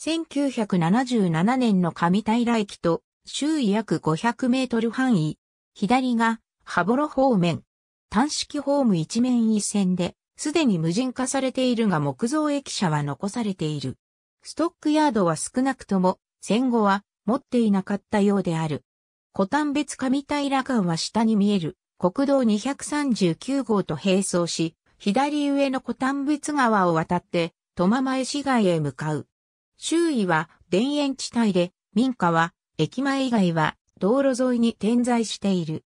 1977年の上平駅と周囲約500メートル範囲、左が羽幌方面。単式ホーム一面一線で、すでに無人化されているが木造駅舎は残されている。ストックヤードは少なくとも戦後は持っていなかったようである。古丹別上平間は下に見える国道239号と並走し、左上の古丹別川を渡って、苫前市街へ向かう。周囲は田園地帯で、民家は駅前以外は道路沿いに点在している。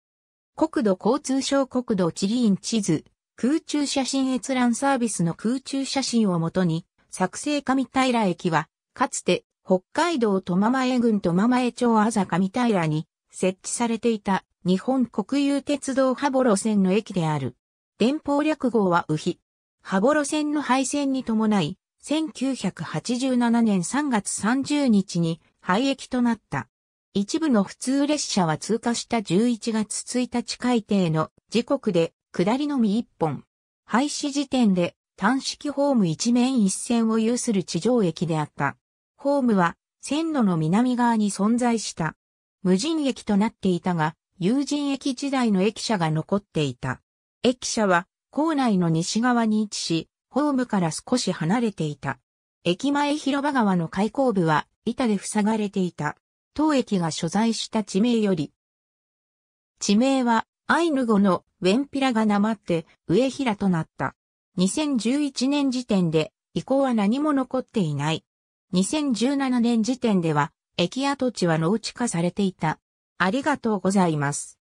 国土交通省国土地理院地図、空中写真閲覧サービスの空中写真をもとに、作成上平駅は、かつて北海道苫前郡苫前町あざ上平に設置されていた日本国有鉄道羽幌線の駅である。電報略号は宇比。羽幌線の廃線に伴い、1987年3月30日に廃駅となった。一部の普通列車は通過した11月1日改定の時刻で下りのみ1本。廃止時点で単式ホーム一面一線を有する地上駅であった。ホームは線路の南側に存在した。無人駅となっていたが、有人駅時代の駅舎が残っていた。駅舎は、校内の西側に位置し、ホームから少し離れていた。駅前広場川の開口部は板で塞がれていた。当駅が所在した地名より、地名はアイヌ語のウェンピラがなまって上平となった。2011年時点で遺構は何も残っていない。2017年時点では駅跡地は農地化されていた。ありがとうございます。